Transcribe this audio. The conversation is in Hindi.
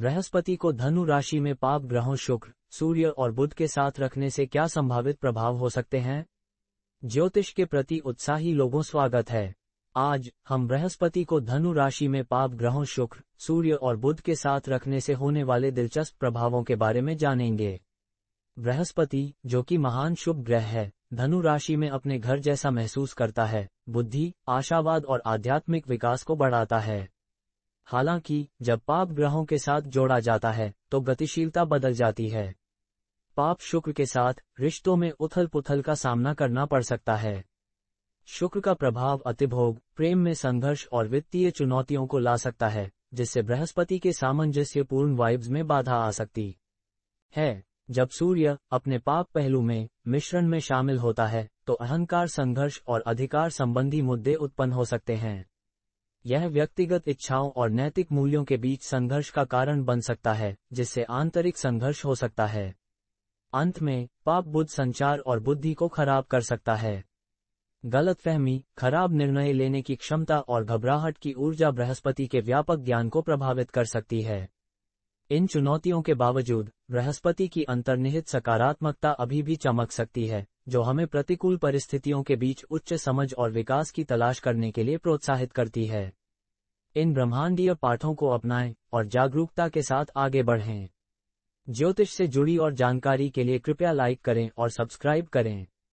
बृहस्पति को धनु राशि में पाप ग्रहों शुक्र सूर्य और बुध के साथ रखने से क्या संभावित प्रभाव हो सकते हैं ज्योतिष के प्रति उत्साही लोगों स्वागत है आज हम बृहस्पति को धनु राशि में पाप ग्रहों शुक्र सूर्य और बुध के साथ रखने से होने वाले दिलचस्प प्रभावों के बारे में जानेंगे बृहस्पति जो कि महान शुभ ग्रह है धनु राशि में अपने घर जैसा महसूस करता है बुद्धि आशावाद और आध्यात्मिक विकास को बढ़ाता है हालांकि जब पाप ग्रहों के साथ जोड़ा जाता है तो गतिशीलता बदल जाती है पाप शुक्र के साथ रिश्तों में उथल पुथल का सामना करना पड़ सकता है शुक्र का प्रभाव अतिभोग प्रेम में संघर्ष और वित्तीय चुनौतियों को ला सकता है जिससे बृहस्पति के सामंजस्यपूर्ण वाइब्स में बाधा आ सकती है जब सूर्य अपने पाप पहलू में मिश्रण में शामिल होता है तो अहंकार संघर्ष और अधिकार संबंधी मुद्दे उत्पन्न हो सकते हैं यह व्यक्तिगत इच्छाओं और नैतिक मूल्यों के बीच संघर्ष का कारण बन सकता है जिससे आंतरिक संघर्ष हो सकता है अंत में पाप बुद्ध संचार और बुद्धि को खराब कर सकता है गलतफहमी खराब निर्णय लेने की क्षमता और घबराहट की ऊर्जा बृहस्पति के व्यापक ज्ञान को प्रभावित कर सकती है इन चुनौतियों के बावजूद बृहस्पति की अंतर्निहित सकारात्मकता अभी भी चमक सकती है जो हमें प्रतिकूल परिस्थितियों के बीच उच्च समझ और विकास की तलाश करने के लिए प्रोत्साहित करती है इन ब्रह्मांडीय पाठों को अपनाएं और जागरूकता के साथ आगे बढ़ें ज्योतिष से जुड़ी और जानकारी के लिए कृपया लाइक करें और सब्सक्राइब करें